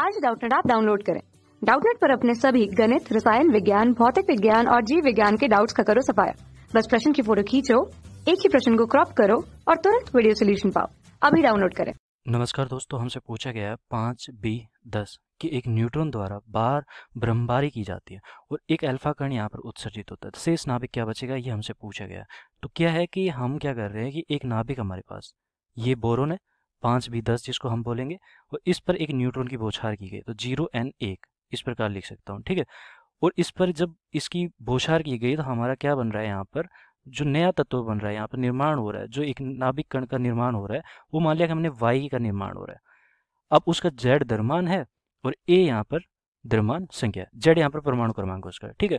आज डाउटनेट आप डाउनलोड करें डाउटनेट पर अपने सभी गणित रसायन विज्ञान भौतिक विज्ञान और जीव विज्ञान के डाउट्स का करो सफाया बस प्रश्न की फोटो खींचो एक ही प्रश्न को क्रॉप करो और तुरंत वीडियो सोल्यूशन पाओ अभी डाउनलोड करें नमस्कार दोस्तों हमसे पूछा गया है पाँच बी दस कि एक न्यूट्रॉन द्वारा बार ब्रह्मबारी की जाती है और एक अल्फा कर्ण यहाँ पर उत्सर्जित होता है तो शेष नाभिक क्या बचेगा ये हमसे पूछा गया तो क्या है कि हम क्या कर रहे हैं कि एक नाभिक हमारे पास ये बोरोन है पाँच भी दस जिसको हम बोलेंगे और इस पर एक न्यूट्रॉन की बौछार की गई तो जीरो एन एक इस प्रकार लिख सकता हूँ ठीक है और इस पर जब इसकी बौछार की गई तो हमारा क्या बन रहा है यहाँ पर जो नया तत्व बन रहा है यहाँ पर निर्माण हो रहा है जो एक नाभिक कण का निर्माण हो रहा है वो मान लिया कि हमने वाई का निर्माण हो रहा है अब उसका जेड दरमान है और ए यहाँ पर दरमान संख्या जेड यहाँ पर परमाणु क्रमांक उसका ठीक है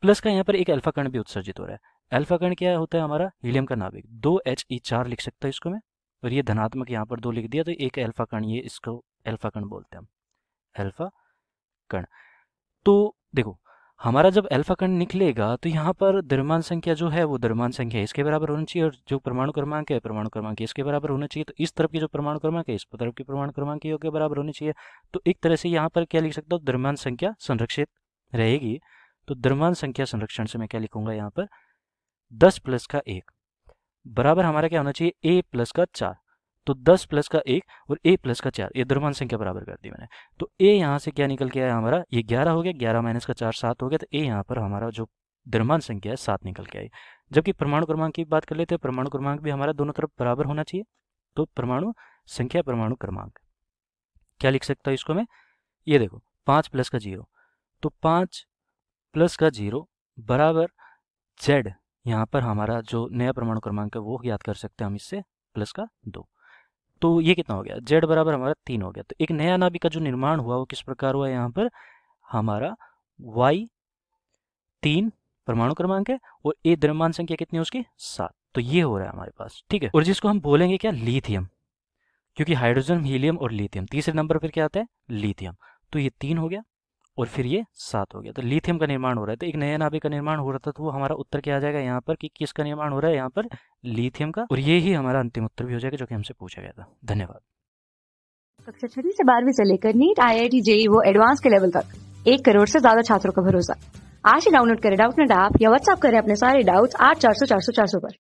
प्लस का यहाँ पर एक अल्फा कण भी उत्सर्जित हो रहा है अल्फा कण क्या होता है हमारा हीलियम का नाभिक दो एच ई चार लिख सकता है इसको मैं और ये धनात्मक यहाँ पर दो लिख दिया तो एक अल्फा कण ये इसको अल्फा कण बोलते हैं हम अल्फा कण तो देखो हमारा जब अल्फा कण निकलेगा तो यहाँ पर द्रव्यमान संख्या जो है वो द्रव्यमान संख्या इसके बराबर होनी चाहिए और जो परमाणु क्रमांक है परमाणु क्रमांक इसके बराबर होना चाहिए तो इस तरफ की जो परमाणु क्रमांक है इस तरफ की परमाणु क्रमांक के बराबर होनी चाहिए तो एक तरह से यहाँ पर क्या लिख सकता हूँ द्रव्यमान संख्या संरक्षित रहेगी तो द्रव्यमान संख्या संरक्षण से मैं क्या लिखूंगा यहाँ पर दस प्लस का एक बराबर हमारा क्या होना चाहिए ए प्लस का चार तो दस प्लस का एक और ए प्लस का चार ये द्रव्यमान संख्या बराबर कर दी मैंने तो ए यहाँ से क्या निकल के आया हमारा ये ग्यारह हो गया ग्यारह माइनस का चार सात हो गया तो ए यहाँ पर हमारा जो द्रव्यमान संख्या है सात निकल के आई जबकि परमाणु क्रमांक की बात कर लेते हैं परमाणु क्रमांक भी हमारा दोनों तरफ बराबर होना चाहिए तो परमाणु संख्या परमाणु क्रमांक क्या लिख सकता हूँ इसको मैं ये देखो पाँच प्लस का जीरो तो पाँच प्लस का जीरो बराबर जेड यहाँ पर हमारा जो नया परमाणु क्रमांक है वो याद कर सकते हैं हम इससे प्लस का दो तो ये कितना हो गया जेड बराबर हमारा तीन हो गया तो एक नया नाभिक का जो निर्माण हुआ वो किस प्रकार हुआ यहाँ पर हमारा वाई तीन परमाणु क्रमांक है और ए द्रव्यमान संख्या कितनी है उसकी सात तो ये हो रहा है हमारे पास ठीक है और जिसको हम बोलेंगे क्या लिथियम क्योंकि हाइड्रोजन हीलियम और लिथियम तीसरे नंबर पर क्या आता है लिथियम तो ये तीन हो गया और फिर ये सात हो गया तो लिथियम का निर्माण हो रहा है तो एक नया नाभिक का निर्माण हो रहा था तो वो हमारा उत्तर क्या आ जाएगा यहाँ पर कि किसका निर्माण हो रहा है यहाँ पर लिथियम का और ये ही हमारा अंतिम उत्तर भी हो जाएगा जो कि हमसे पूछा गया था धन्यवाद कक्षा छठी से बारहवीं से लेकर NEET I I T JEE वो एडवांस के लेवल तक एक करोड़ से ज्यादा छात्रों का भरोसा आज ही डाउनलोड करें डाउट नेट ऐप या व्हाट्सअप करें अपने सारे डाउट आठ चार सौ चार सौ चार सौ पर